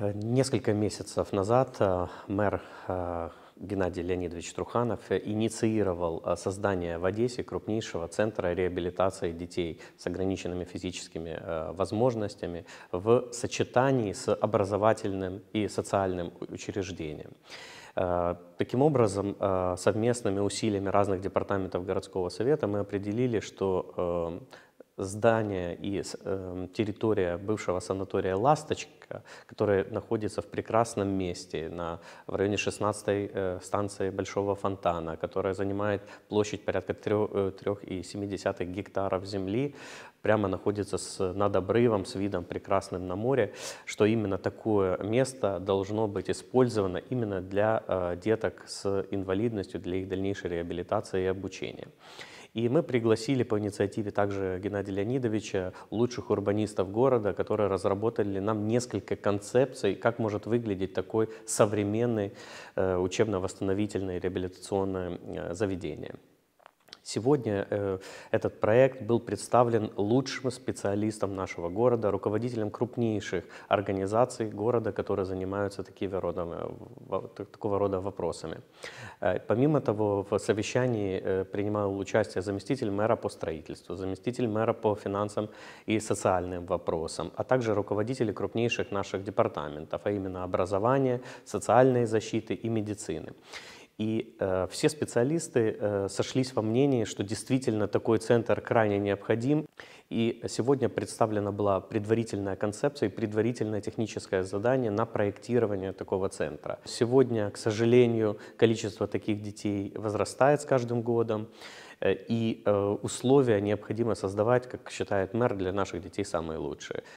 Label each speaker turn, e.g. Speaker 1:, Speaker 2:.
Speaker 1: Несколько месяцев назад э, мэр э, Геннадий Леонидович Труханов инициировал э, создание в Одессе крупнейшего центра реабилитации детей с ограниченными физическими возможностями в сочетании с образовательным и социальным учреждением. Таким образом, совместными усилиями разных департаментов городского совета мы определили, что здание и э, территория бывшего санатория «Ласточка», который находится в прекрасном месте на, в районе 16-й э, станции Большого Фонтана, которая занимает площадь порядка 3,7 э, гектаров земли, прямо находится с, над обрывом, с видом прекрасным на море, что именно такое место должно быть использовано именно для э, деток с инвалидностью, для их дальнейшей реабилитации и обучения. И мы пригласили по инициативе также Геннадия Леонидовича лучших урбанистов города, которые разработали нам несколько концепций, как может выглядеть такой современный э, учебно-восстановительное реабилитационное э, заведение. Сегодня э, этот проект был представлен лучшим специалистом нашего города, руководителем крупнейших организаций города, которые занимаются такими родами, э, такого рода вопросами. Э, помимо того, в совещании э, принимал участие заместитель мэра по строительству, заместитель мэра по финансам и социальным вопросам, а также руководители крупнейших наших департаментов, а именно образования, социальной защиты и медицины. И э, все специалисты э, сошлись во мнении, что действительно такой центр крайне необходим. И сегодня представлена была предварительная концепция и предварительное техническое задание на проектирование такого центра. Сегодня, к сожалению, количество таких детей возрастает с каждым годом. Э, и э, условия необходимо создавать, как считает мэр, для наших детей самые лучшие.